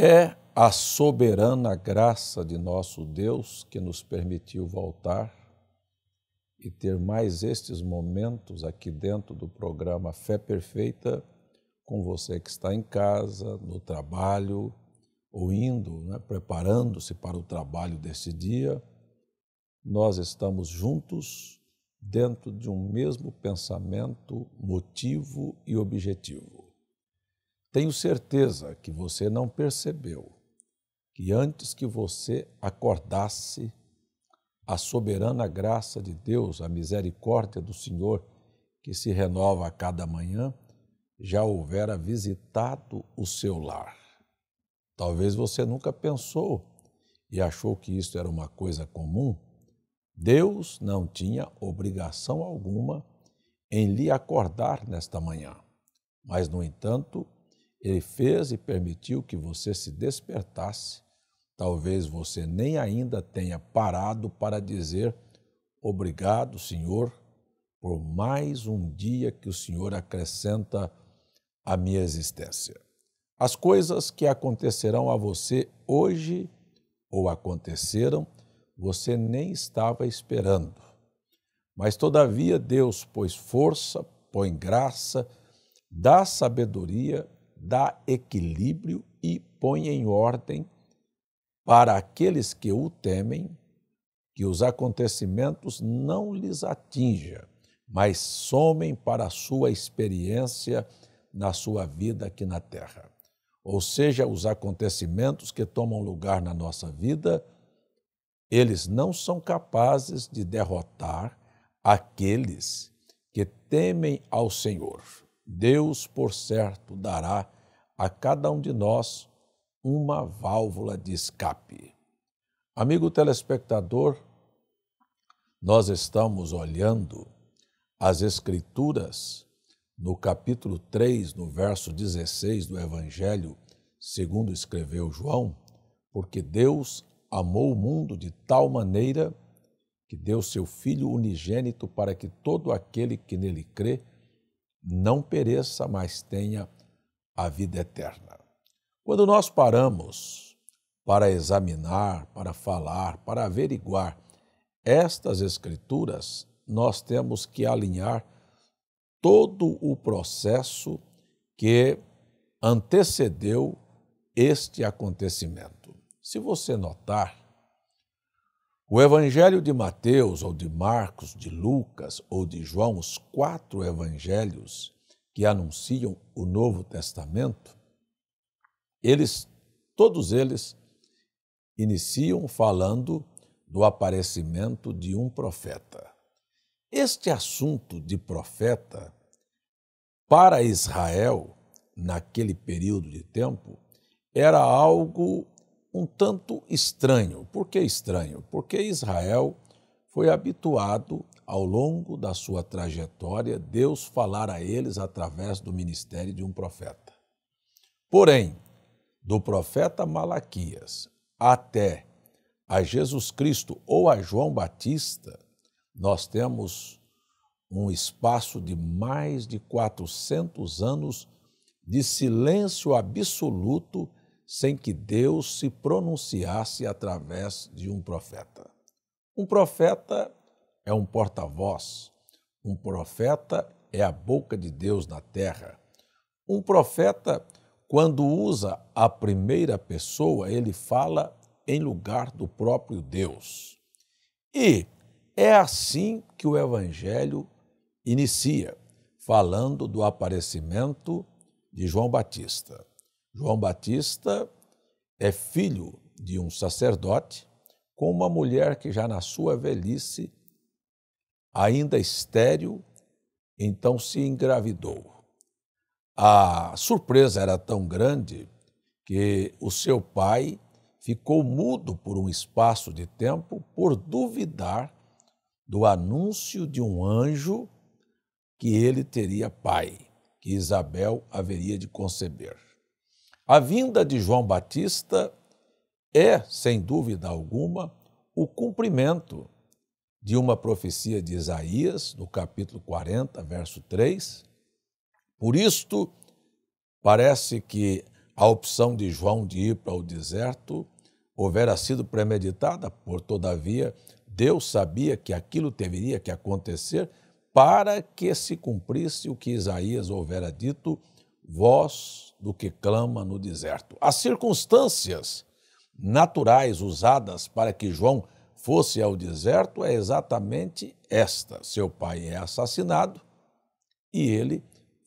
É a soberana graça de nosso Deus que nos permitiu voltar e ter mais estes momentos aqui dentro do programa Fé Perfeita com você que está em casa, no trabalho, ou indo, né, preparando-se para o trabalho desse dia. Nós estamos juntos dentro de um mesmo pensamento, motivo e objetivo tenho certeza que você não percebeu que antes que você acordasse, a soberana graça de Deus, a misericórdia do Senhor, que se renova a cada manhã, já houvera visitado o seu lar. Talvez você nunca pensou e achou que isso era uma coisa comum. Deus não tinha obrigação alguma em lhe acordar nesta manhã. Mas, no entanto, ele fez e permitiu que você se despertasse. Talvez você nem ainda tenha parado para dizer obrigado, Senhor, por mais um dia que o Senhor acrescenta à minha existência. As coisas que acontecerão a você hoje ou aconteceram, você nem estava esperando. Mas, todavia, Deus pôs força, põe graça, dá sabedoria dá equilíbrio e põe em ordem para aqueles que o temem que os acontecimentos não lhes atinja, mas somem para a sua experiência na sua vida aqui na terra. Ou seja, os acontecimentos que tomam lugar na nossa vida, eles não são capazes de derrotar aqueles que temem ao Senhor. Deus, por certo, dará a cada um de nós uma válvula de escape. Amigo telespectador, nós estamos olhando as Escrituras no capítulo 3, no verso 16 do Evangelho, segundo escreveu João, porque Deus amou o mundo de tal maneira que deu seu Filho unigênito para que todo aquele que nele crê não pereça, mas tenha a vida eterna. Quando nós paramos para examinar, para falar, para averiguar estas Escrituras, nós temos que alinhar todo o processo que antecedeu este acontecimento. Se você notar, o Evangelho de Mateus, ou de Marcos, de Lucas ou de João, os quatro evangelhos que anunciam o Novo Testamento, eles, todos eles, iniciam falando do aparecimento de um profeta. Este assunto de profeta, para Israel, naquele período de tempo, era algo um tanto estranho. Por que estranho? Porque Israel foi habituado ao longo da sua trajetória Deus falar a eles através do ministério de um profeta. Porém, do profeta Malaquias até a Jesus Cristo ou a João Batista, nós temos um espaço de mais de 400 anos de silêncio absoluto sem que Deus se pronunciasse através de um profeta. Um profeta é um porta-voz, um profeta é a boca de Deus na terra. Um profeta, quando usa a primeira pessoa, ele fala em lugar do próprio Deus. E é assim que o Evangelho inicia, falando do aparecimento de João Batista. João Batista é filho de um sacerdote com uma mulher que já na sua velhice, ainda estéril, então se engravidou. A surpresa era tão grande que o seu pai ficou mudo por um espaço de tempo por duvidar do anúncio de um anjo que ele teria pai, que Isabel haveria de conceber. A vinda de João Batista é, sem dúvida alguma, o cumprimento de uma profecia de Isaías, no capítulo 40, verso 3. Por isto, parece que a opção de João de ir para o deserto houvera sido premeditada, por todavia, Deus sabia que aquilo deveria que acontecer para que se cumprisse o que Isaías houvera dito voz do que clama no deserto. As circunstâncias naturais usadas para que João fosse ao deserto é exatamente esta: seu pai é assassinado e ele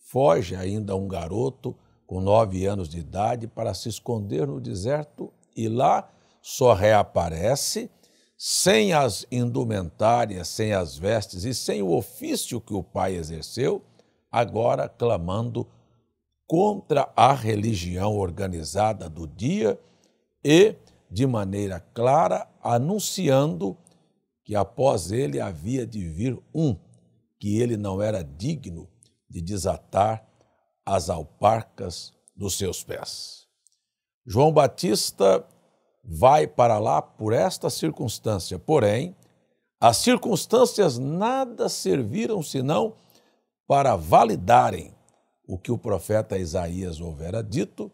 foge ainda um garoto com nove anos de idade para se esconder no deserto e lá só reaparece sem as indumentárias, sem as vestes e sem o ofício que o pai exerceu, agora clamando contra a religião organizada do dia e, de maneira clara, anunciando que após ele havia de vir um, que ele não era digno de desatar as alparcas dos seus pés. João Batista vai para lá por esta circunstância, porém, as circunstâncias nada serviram senão para validarem o que o profeta Isaías houvera dito,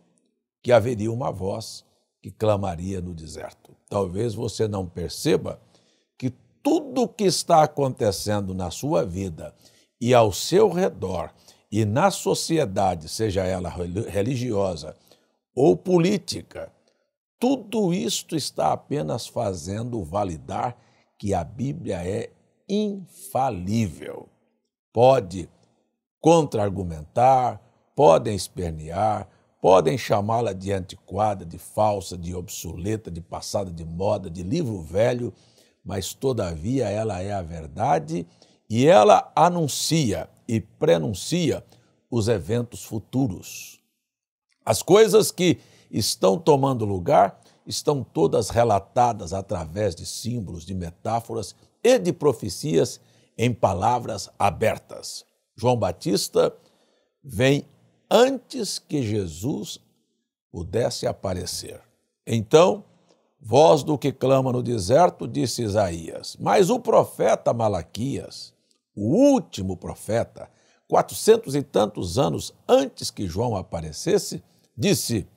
que haveria uma voz que clamaria no deserto. Talvez você não perceba que tudo o que está acontecendo na sua vida e ao seu redor e na sociedade, seja ela religiosa ou política, tudo isto está apenas fazendo validar que a Bíblia é infalível. Pode contra-argumentar, podem espernear, podem chamá-la de antiquada, de falsa, de obsoleta, de passada de moda, de livro velho, mas todavia ela é a verdade e ela anuncia e prenuncia os eventos futuros. As coisas que estão tomando lugar estão todas relatadas através de símbolos, de metáforas e de profecias em palavras abertas. João Batista vem antes que Jesus pudesse aparecer. Então, voz do que clama no deserto, disse Isaías. Mas o profeta Malaquias, o último profeta, quatrocentos e tantos anos antes que João aparecesse, disse: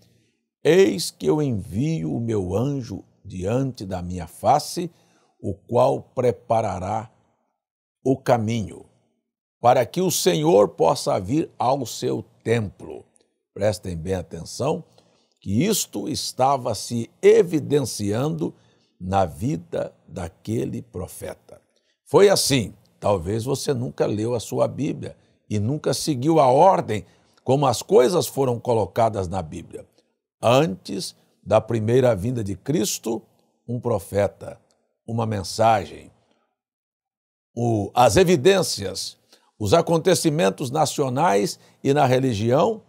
Eis que eu envio o meu anjo diante da minha face, o qual preparará o caminho para que o Senhor possa vir ao seu templo. Prestem bem atenção que isto estava se evidenciando na vida daquele profeta. Foi assim. Talvez você nunca leu a sua Bíblia e nunca seguiu a ordem como as coisas foram colocadas na Bíblia. Antes da primeira vinda de Cristo, um profeta, uma mensagem, as evidências os acontecimentos nacionais e na religião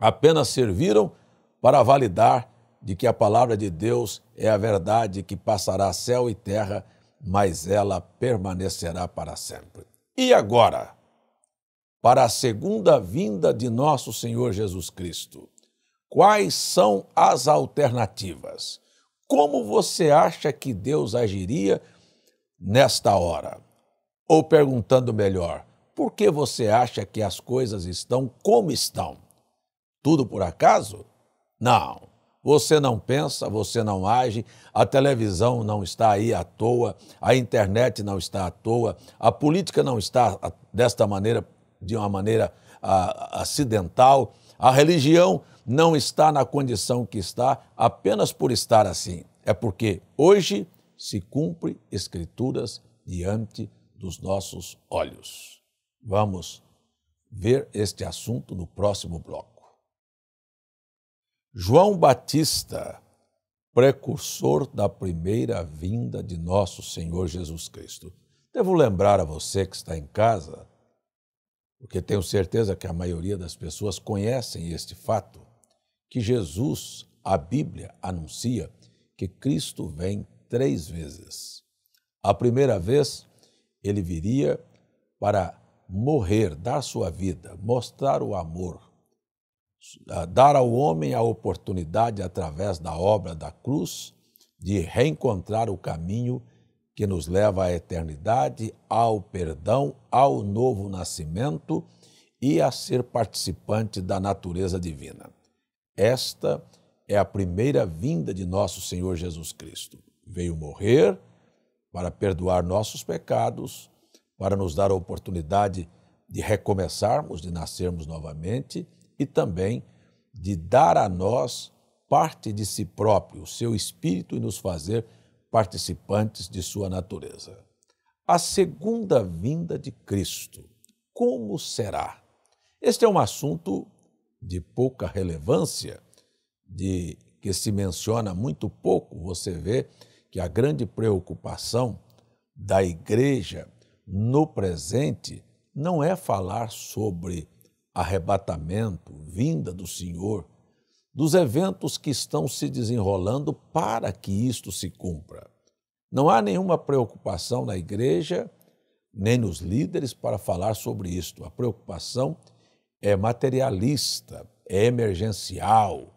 apenas serviram para validar de que a palavra de Deus é a verdade que passará céu e terra, mas ela permanecerá para sempre. E agora, para a segunda vinda de nosso Senhor Jesus Cristo, quais são as alternativas? Como você acha que Deus agiria nesta hora? Ou perguntando melhor, por que você acha que as coisas estão como estão? Tudo por acaso? Não. Você não pensa, você não age, a televisão não está aí à toa, a internet não está à toa, a política não está ah, desta maneira, de uma maneira ah, acidental, a religião não está na condição que está apenas por estar assim. É porque hoje se cumpre escrituras diante dos nossos olhos. Vamos ver este assunto no próximo bloco. João Batista, precursor da primeira vinda de nosso Senhor Jesus Cristo. Devo lembrar a você que está em casa, porque tenho certeza que a maioria das pessoas conhecem este fato, que Jesus, a Bíblia, anuncia que Cristo vem três vezes. A primeira vez, ele viria para morrer, dar sua vida, mostrar o amor, dar ao homem a oportunidade, através da obra da cruz, de reencontrar o caminho que nos leva à eternidade, ao perdão, ao novo nascimento e a ser participante da natureza divina. Esta é a primeira vinda de nosso Senhor Jesus Cristo. Veio morrer para perdoar nossos pecados para nos dar a oportunidade de recomeçarmos, de nascermos novamente e também de dar a nós parte de si próprio, o seu espírito e nos fazer participantes de sua natureza. A segunda vinda de Cristo, como será? Este é um assunto de pouca relevância, de que se menciona muito pouco. Você vê que a grande preocupação da igreja no presente não é falar sobre arrebatamento, vinda do Senhor, dos eventos que estão se desenrolando para que isto se cumpra. Não há nenhuma preocupação na igreja, nem nos líderes para falar sobre isto. A preocupação é materialista, é emergencial,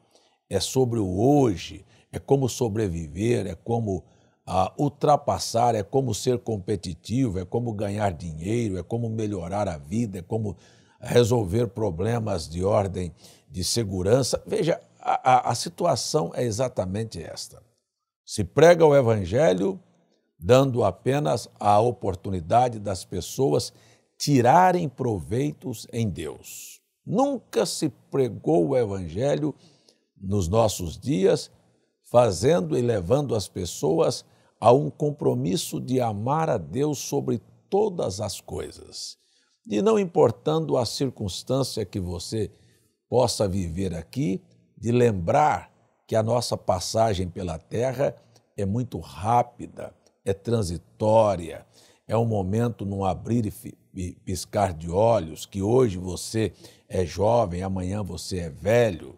é sobre o hoje, é como sobreviver, é como ah, ultrapassar, é como ser competitivo, é como ganhar dinheiro, é como melhorar a vida, é como resolver problemas de ordem de segurança. Veja, a, a, a situação é exatamente esta. Se prega o evangelho dando apenas a oportunidade das pessoas tirarem proveitos em Deus. Nunca se pregou o evangelho nos nossos dias, fazendo e levando as pessoas Há um compromisso de amar a Deus sobre todas as coisas. E não importando a circunstância que você possa viver aqui, de lembrar que a nossa passagem pela terra é muito rápida, é transitória, é um momento num abrir e piscar de olhos, que hoje você é jovem, amanhã você é velho.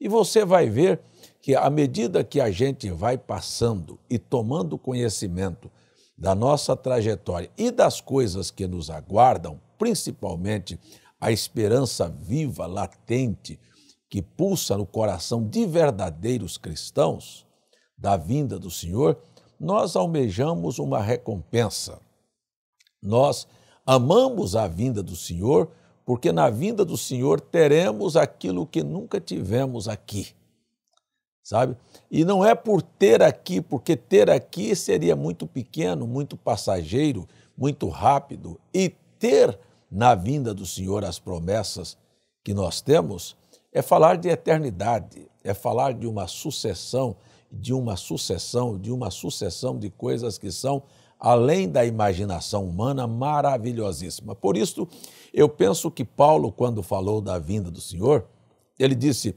E você vai ver que, à medida que a gente vai passando e tomando conhecimento da nossa trajetória e das coisas que nos aguardam, principalmente a esperança viva, latente, que pulsa no coração de verdadeiros cristãos, da vinda do Senhor, nós almejamos uma recompensa. Nós amamos a vinda do Senhor, porque na vinda do Senhor teremos aquilo que nunca tivemos aqui sabe? E não é por ter aqui, porque ter aqui seria muito pequeno, muito passageiro, muito rápido. E ter na vinda do Senhor as promessas que nós temos é falar de eternidade, é falar de uma sucessão, de uma sucessão, de uma sucessão de coisas que são além da imaginação humana maravilhosíssima. Por isso, eu penso que Paulo quando falou da vinda do Senhor, ele disse: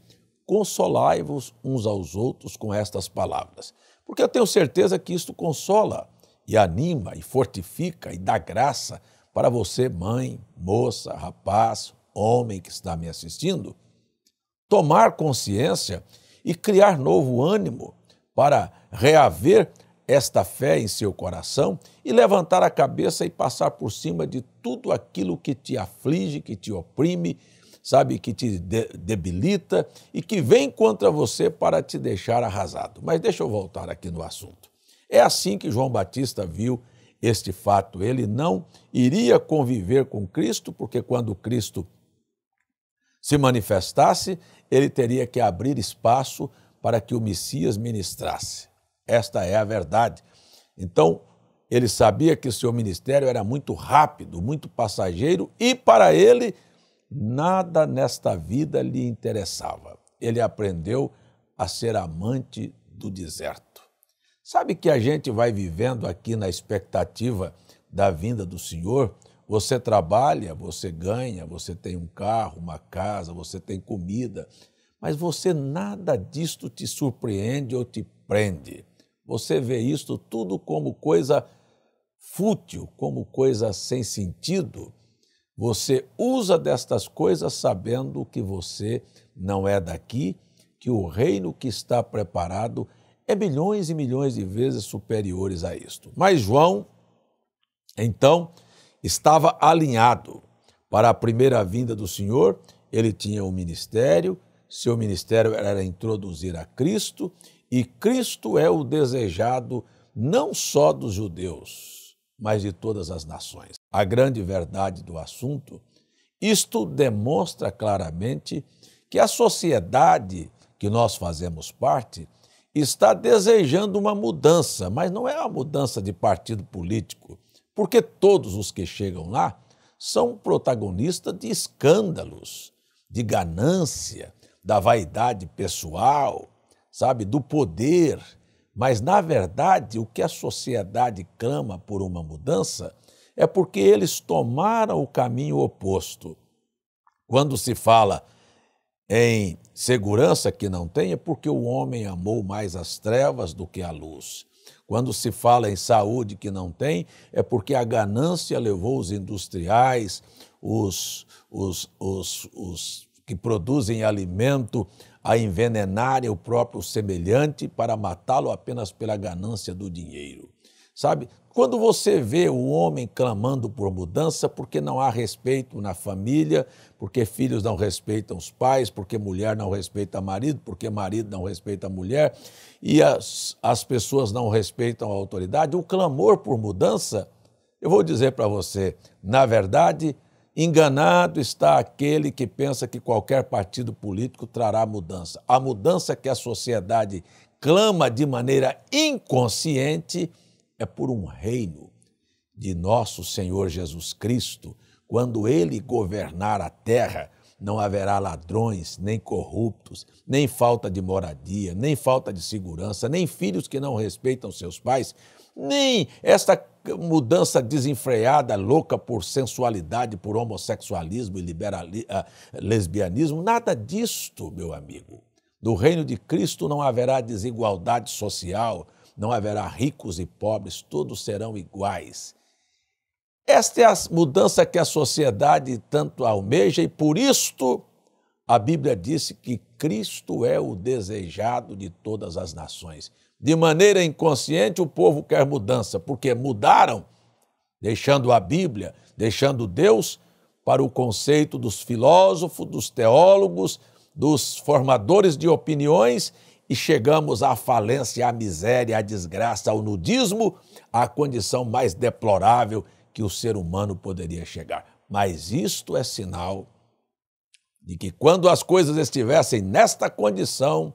consolai-vos uns aos outros com estas palavras. Porque eu tenho certeza que isto consola e anima e fortifica e dá graça para você, mãe, moça, rapaz, homem que está me assistindo, tomar consciência e criar novo ânimo para reaver esta fé em seu coração e levantar a cabeça e passar por cima de tudo aquilo que te aflige, que te oprime, sabe, que te de debilita e que vem contra você para te deixar arrasado. Mas deixa eu voltar aqui no assunto. É assim que João Batista viu este fato. Ele não iria conviver com Cristo, porque quando Cristo se manifestasse, ele teria que abrir espaço para que o Messias ministrasse. Esta é a verdade. Então, ele sabia que seu ministério era muito rápido, muito passageiro e para ele nada nesta vida lhe interessava. Ele aprendeu a ser amante do deserto. Sabe que a gente vai vivendo aqui na expectativa da vinda do Senhor? Você trabalha, você ganha, você tem um carro, uma casa, você tem comida, mas você nada disto te surpreende ou te prende. Você vê isto tudo como coisa fútil, como coisa sem sentido você usa destas coisas sabendo que você não é daqui, que o reino que está preparado é milhões e milhões de vezes superiores a isto. Mas João, então, estava alinhado para a primeira vinda do Senhor, ele tinha o um ministério, seu ministério era introduzir a Cristo, e Cristo é o desejado não só dos judeus, mas de todas as nações a grande verdade do assunto, isto demonstra claramente que a sociedade que nós fazemos parte está desejando uma mudança, mas não é uma mudança de partido político, porque todos os que chegam lá são protagonistas de escândalos, de ganância, da vaidade pessoal, sabe, do poder. Mas, na verdade, o que a sociedade clama por uma mudança é porque eles tomaram o caminho oposto. Quando se fala em segurança que não tem, é porque o homem amou mais as trevas do que a luz. Quando se fala em saúde que não tem, é porque a ganância levou os industriais, os, os, os, os que produzem alimento, a envenenarem o próprio semelhante para matá-lo apenas pela ganância do dinheiro. Sabe? Quando você vê o homem clamando por mudança porque não há respeito na família, porque filhos não respeitam os pais, porque mulher não respeita marido, porque marido não respeita mulher e as, as pessoas não respeitam a autoridade, o clamor por mudança, eu vou dizer para você, na verdade, enganado está aquele que pensa que qualquer partido político trará mudança. A mudança que a sociedade clama de maneira inconsciente é por um reino de nosso Senhor Jesus Cristo. Quando ele governar a terra, não haverá ladrões, nem corruptos, nem falta de moradia, nem falta de segurança, nem filhos que não respeitam seus pais, nem esta mudança desenfreada, louca por sensualidade, por homossexualismo e uh, lesbianismo, nada disto, meu amigo. No reino de Cristo não haverá desigualdade social, não haverá ricos e pobres, todos serão iguais. Esta é a mudança que a sociedade tanto almeja e por isto a Bíblia disse que Cristo é o desejado de todas as nações. De maneira inconsciente, o povo quer mudança, porque mudaram, deixando a Bíblia, deixando Deus para o conceito dos filósofos, dos teólogos, dos formadores de opiniões e chegamos à falência, à miséria, à desgraça, ao nudismo, à condição mais deplorável que o ser humano poderia chegar. Mas isto é sinal de que quando as coisas estivessem nesta condição,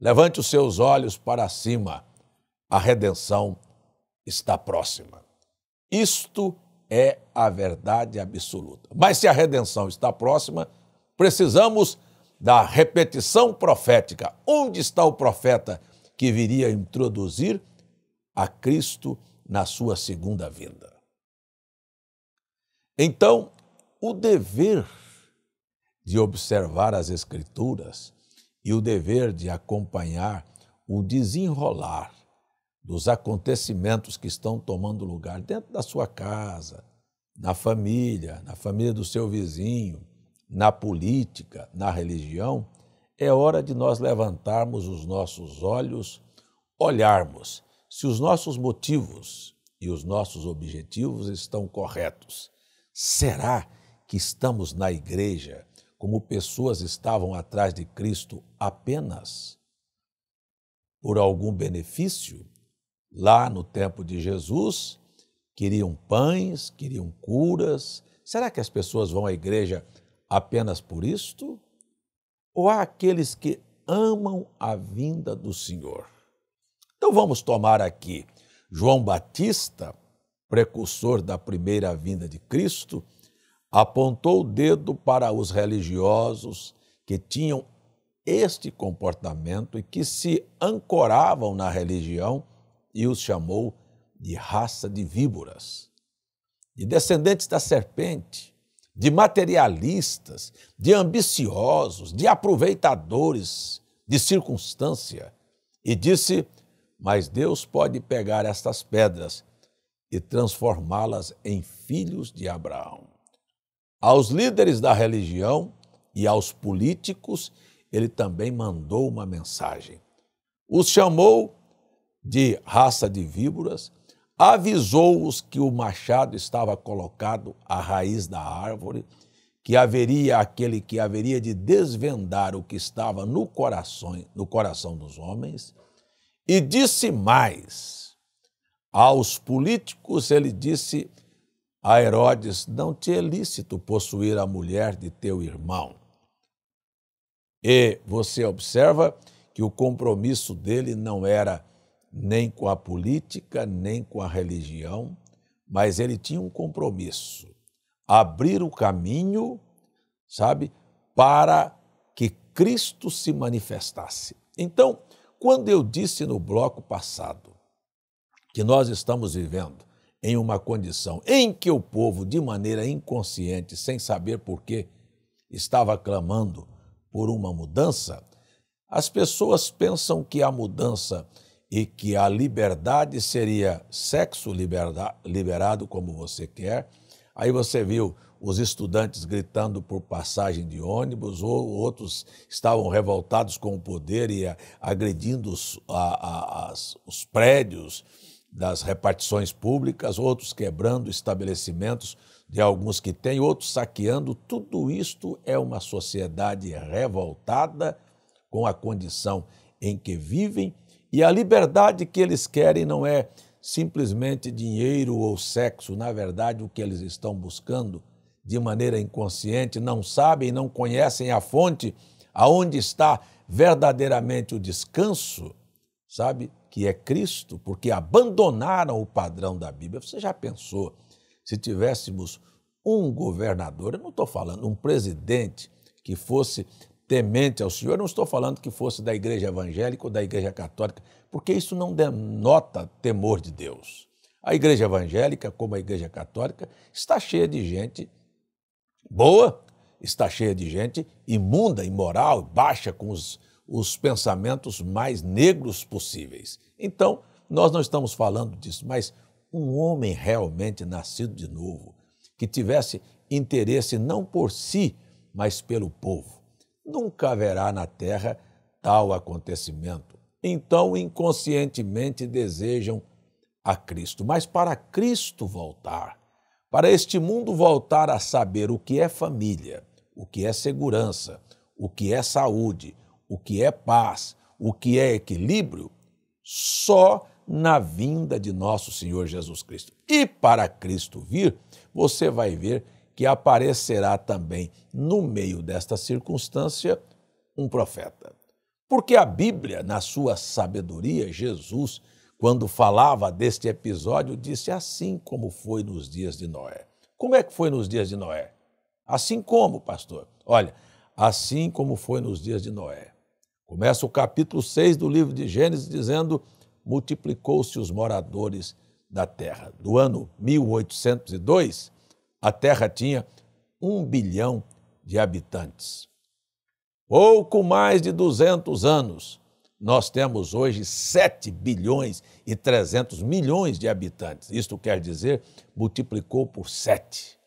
levante os seus olhos para cima, a redenção está próxima. Isto é a verdade absoluta. Mas se a redenção está próxima, precisamos da repetição profética. Onde está o profeta que viria introduzir a Cristo na sua segunda vinda? Então, o dever de observar as Escrituras e o dever de acompanhar o desenrolar dos acontecimentos que estão tomando lugar dentro da sua casa, na família, na família do seu vizinho, na política, na religião, é hora de nós levantarmos os nossos olhos, olharmos se os nossos motivos e os nossos objetivos estão corretos. Será que estamos na igreja como pessoas estavam atrás de Cristo apenas por algum benefício? Lá no tempo de Jesus, queriam pães, queriam curas. Será que as pessoas vão à igreja apenas por isto? Ou há aqueles que amam a vinda do Senhor? Então vamos tomar aqui João Batista, precursor da primeira vinda de Cristo, apontou o dedo para os religiosos que tinham este comportamento e que se ancoravam na religião e os chamou de raça de víboras, de descendentes da serpente, de materialistas, de ambiciosos, de aproveitadores de circunstância e disse: Mas Deus pode pegar estas pedras e transformá-las em filhos de Abraão. Aos líderes da religião e aos políticos, ele também mandou uma mensagem. Os chamou de raça de víboras avisou-os que o machado estava colocado à raiz da árvore, que haveria aquele que haveria de desvendar o que estava no coração, no coração dos homens, e disse mais: aos políticos ele disse a Herodes: não te é lícito possuir a mulher de teu irmão. E você observa que o compromisso dele não era nem com a política, nem com a religião, mas ele tinha um compromisso: abrir o caminho, sabe, para que Cristo se manifestasse. Então, quando eu disse no bloco passado que nós estamos vivendo em uma condição em que o povo, de maneira inconsciente, sem saber porquê, estava clamando por uma mudança, as pessoas pensam que a mudança e que a liberdade seria sexo liberda, liberado como você quer. Aí você viu os estudantes gritando por passagem de ônibus, ou outros estavam revoltados com o poder e a, agredindo os, a, a, as, os prédios das repartições públicas, outros quebrando estabelecimentos de alguns que têm, outros saqueando. Tudo isto é uma sociedade revoltada com a condição em que vivem e a liberdade que eles querem não é simplesmente dinheiro ou sexo. Na verdade, o que eles estão buscando de maneira inconsciente, não sabem, não conhecem a fonte, aonde está verdadeiramente o descanso, sabe? Que é Cristo, porque abandonaram o padrão da Bíblia. Você já pensou se tivéssemos um governador, eu não estou falando um presidente que fosse temente ao Senhor. Eu não estou falando que fosse da igreja evangélica ou da igreja católica, porque isso não denota temor de Deus. A igreja evangélica, como a igreja católica, está cheia de gente boa, está cheia de gente imunda, imoral, baixa, com os, os pensamentos mais negros possíveis. Então, nós não estamos falando disso, mas um homem realmente nascido de novo, que tivesse interesse não por si, mas pelo povo, nunca haverá na Terra tal acontecimento. Então, inconscientemente desejam a Cristo. Mas para Cristo voltar, para este mundo voltar a saber o que é família, o que é segurança, o que é saúde, o que é paz, o que é equilíbrio, só na vinda de nosso Senhor Jesus Cristo. E para Cristo vir, você vai ver que aparecerá também no meio desta circunstância um profeta. Porque a Bíblia, na sua sabedoria, Jesus, quando falava deste episódio, disse assim como foi nos dias de Noé. Como é que foi nos dias de Noé? Assim como, pastor? Olha, assim como foi nos dias de Noé. Começa o capítulo 6 do livro de Gênesis dizendo: multiplicou-se os moradores da terra. Do ano 1802 a Terra tinha um bilhão de habitantes. Pouco mais de 200 anos, nós temos hoje 7 bilhões e 300 milhões de habitantes. Isto quer dizer, multiplicou por 7.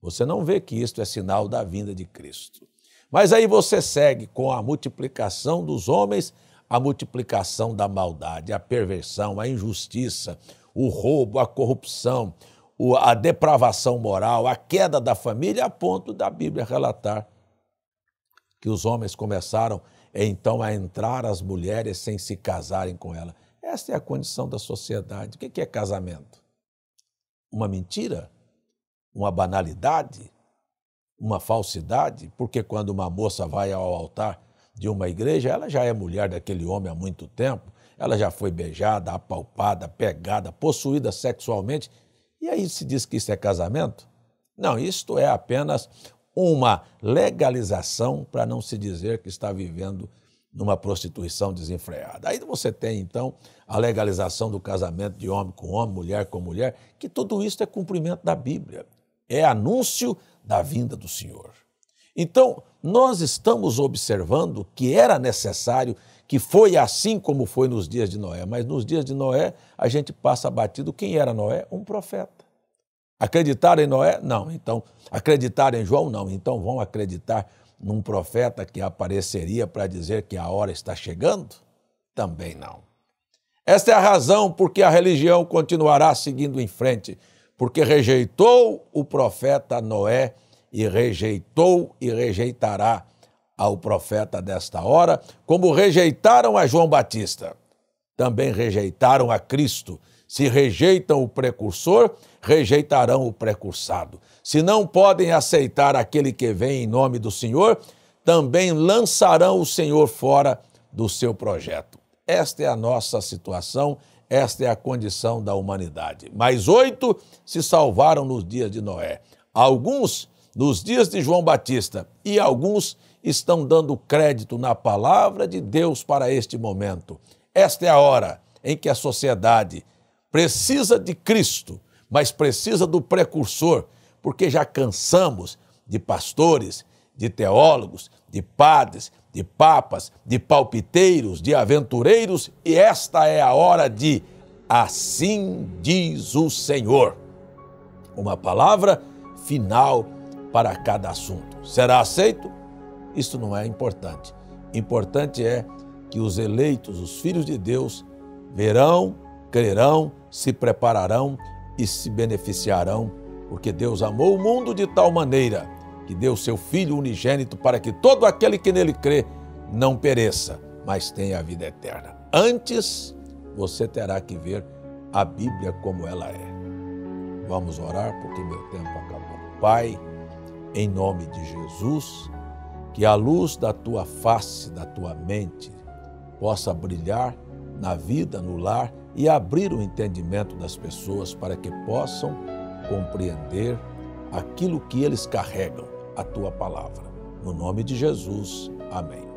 Você não vê que isto é sinal da vinda de Cristo. Mas aí você segue com a multiplicação dos homens, a multiplicação da maldade, a perversão, a injustiça, o roubo, a corrupção, a depravação moral, a queda da família, a ponto da Bíblia relatar que os homens começaram então a entrar as mulheres sem se casarem com ela. Essa é a condição da sociedade. O que é casamento? Uma mentira? Uma banalidade? Uma falsidade? Porque quando uma moça vai ao altar de uma igreja, ela já é mulher daquele homem há muito tempo, ela já foi beijada, apalpada, pegada, possuída sexualmente e aí se diz que isso é casamento? Não, isto é apenas uma legalização para não se dizer que está vivendo numa prostituição desenfreada. Aí você tem, então, a legalização do casamento de homem com homem, mulher com mulher, que tudo isso é cumprimento da Bíblia, é anúncio da vinda do Senhor. Então, nós estamos observando que era necessário que foi assim como foi nos dias de Noé, mas nos dias de Noé a gente passa batido quem era Noé? Um profeta. Acreditaram em Noé? Não. Então, acreditaram em João? Não. Então, vão acreditar num profeta que apareceria para dizer que a hora está chegando? Também não. Esta é a razão por que a religião continuará seguindo em frente, porque rejeitou o profeta Noé e rejeitou e rejeitará ao profeta desta hora, como rejeitaram a João Batista. Também rejeitaram a Cristo. Se rejeitam o precursor, rejeitarão o precursado. Se não podem aceitar aquele que vem em nome do Senhor, também lançarão o Senhor fora do seu projeto. Esta é a nossa situação, esta é a condição da humanidade. Mais oito se salvaram nos dias de Noé, alguns nos dias de João Batista e alguns estão dando crédito na palavra de Deus para este momento. Esta é a hora em que a sociedade precisa de Cristo, mas precisa do precursor, porque já cansamos de pastores, de teólogos, de padres, de papas, de palpiteiros, de aventureiros, e esta é a hora de Assim diz o Senhor. Uma palavra final para cada assunto. Será aceito? Isso não é importante. Importante é que os eleitos, os filhos de Deus, verão, crerão, se prepararão e se beneficiarão, porque Deus amou o mundo de tal maneira que deu seu Filho unigênito para que todo aquele que nele crê não pereça, mas tenha a vida eterna. Antes, você terá que ver a Bíblia como ela é. Vamos orar porque meu tempo acabou. Pai, em nome de Jesus, que a luz da tua face, da tua mente, possa brilhar na vida, no lar e abrir o entendimento das pessoas para que possam compreender aquilo que eles carregam, a tua palavra. No nome de Jesus, amém.